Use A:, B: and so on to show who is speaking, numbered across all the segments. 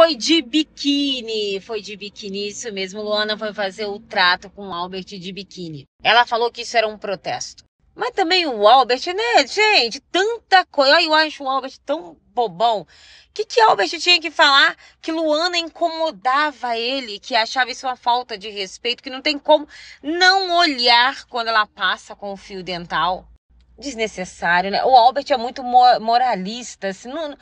A: Foi de biquíni, foi de biquíni, isso mesmo. Luana foi fazer o trato com o Albert de biquíni. Ela falou que isso era um protesto. Mas também o Albert, né, gente? Tanta coisa. Eu acho o Albert tão bobão. O que, que Albert tinha que falar que Luana incomodava ele, que achava isso uma falta de respeito, que não tem como não olhar quando ela passa com o fio dental? Desnecessário, né? O Albert é muito moralista. Assim, não,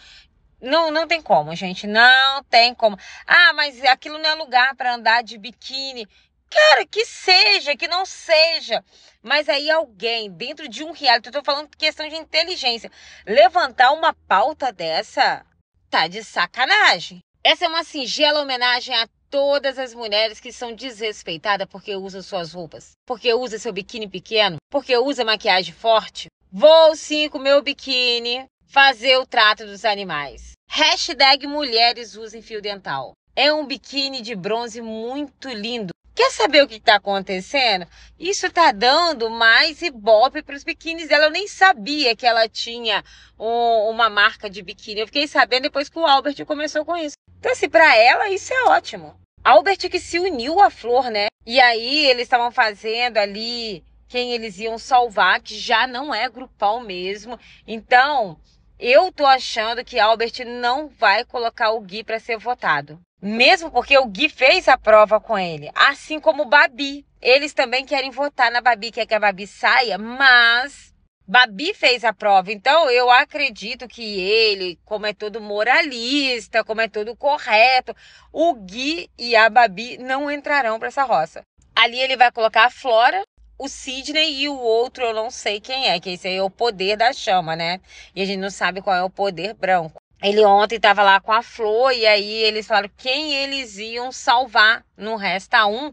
A: não, não tem como, gente. Não tem como. Ah, mas aquilo não é lugar para andar de biquíni. Cara, que seja, que não seja. Mas aí alguém dentro de um reality, eu tô falando questão de inteligência, levantar uma pauta dessa tá de sacanagem. Essa é uma singela homenagem a todas as mulheres que são desrespeitadas porque usam suas roupas, porque usa seu biquíni pequeno, porque usa maquiagem forte. Vou sim com meu biquíni fazer o trato dos animais. Hashtag mulheres usem fio dental. É um biquíni de bronze muito lindo. Quer saber o que está acontecendo? Isso está dando mais ibope para os biquínis dela. Eu nem sabia que ela tinha um, uma marca de biquíni. Eu fiquei sabendo depois que o Albert começou com isso. Então, assim, para ela, isso é ótimo. Albert que se uniu à flor, né? E aí eles estavam fazendo ali quem eles iam salvar, que já não é grupal mesmo. Então, eu tô achando que Albert não vai colocar o Gui para ser votado. Mesmo porque o Gui fez a prova com ele, assim como o Babi. Eles também querem votar na Babi, quer que a Babi saia, mas Babi fez a prova, então eu acredito que ele, como é todo moralista, como é todo correto, o Gui e a Babi não entrarão para essa roça. Ali ele vai colocar a Flora, o Sidney e o outro eu não sei quem é, que esse aí é o poder da chama, né? E a gente não sabe qual é o poder branco. Ele ontem estava lá com a Flor e aí eles falaram quem eles iam salvar no Resta Um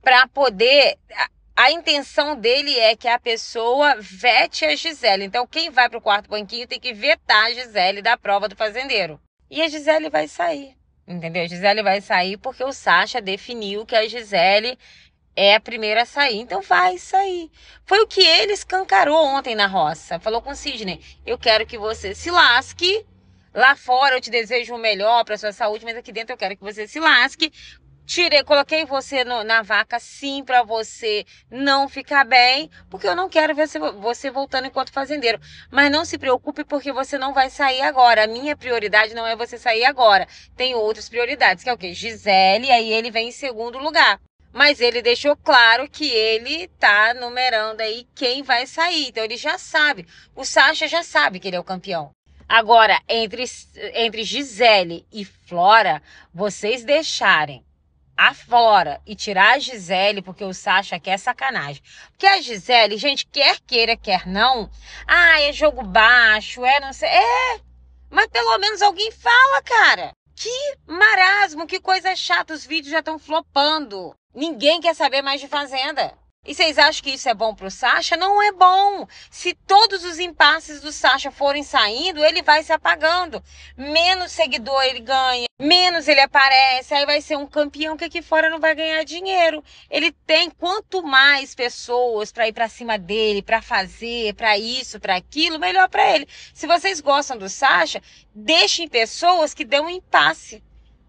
A: para poder a intenção dele é que a pessoa vete a Gisele. Então, quem vai para o quarto banquinho tem que vetar a Gisele da prova do fazendeiro. E a Gisele vai sair. Entendeu? A Gisele vai sair porque o Sacha definiu que a Gisele é a primeira a sair, então vai sair. Foi o que ele escancarou ontem na roça. Falou com o Sidney: eu quero que você se lasque. Lá fora eu te desejo o melhor para sua saúde, mas aqui dentro eu quero que você se lasque. Tirei, coloquei você no, na vaca sim para você não ficar bem, porque eu não quero ver você, você voltando enquanto fazendeiro. Mas não se preocupe porque você não vai sair agora. A minha prioridade não é você sair agora. Tem outras prioridades, que é o quê? Gisele, aí ele vem em segundo lugar. Mas ele deixou claro que ele tá numerando aí quem vai sair. Então ele já sabe. O Sasha já sabe que ele é o campeão. Agora, entre, entre Gisele e Flora, vocês deixarem a Flora e tirar a Gisele, porque o Sasha quer sacanagem. Porque a Gisele, gente, quer queira, quer não, ah, é jogo baixo, é não sei. É! Mas pelo menos alguém fala, cara. Que marasmo, que coisa chata, os vídeos já estão flopando. Ninguém quer saber mais de Fazenda. E vocês acham que isso é bom pro Sasha? Não é bom. Se todos os impasses do Sasha forem saindo, ele vai se apagando. Menos seguidor ele ganha, menos ele aparece, aí vai ser um campeão que aqui fora não vai ganhar dinheiro. Ele tem quanto mais pessoas para ir para cima dele, para fazer, para isso, para aquilo, melhor para ele. Se vocês gostam do Sasha, deixem pessoas que dão um impasse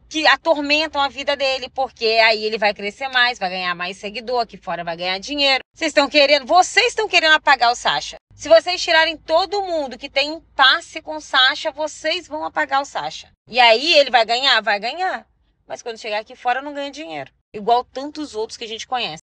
A: que atormentam a vida dele, porque aí ele vai crescer mais, vai ganhar mais seguidor, aqui fora vai ganhar dinheiro. Vocês estão querendo, vocês estão querendo apagar o Sasha. Se vocês tirarem todo mundo que tem impasse com o Sasha, vocês vão apagar o Sasha. E aí ele vai ganhar, vai ganhar, mas quando chegar aqui fora não ganha dinheiro, igual tantos outros que a gente conhece.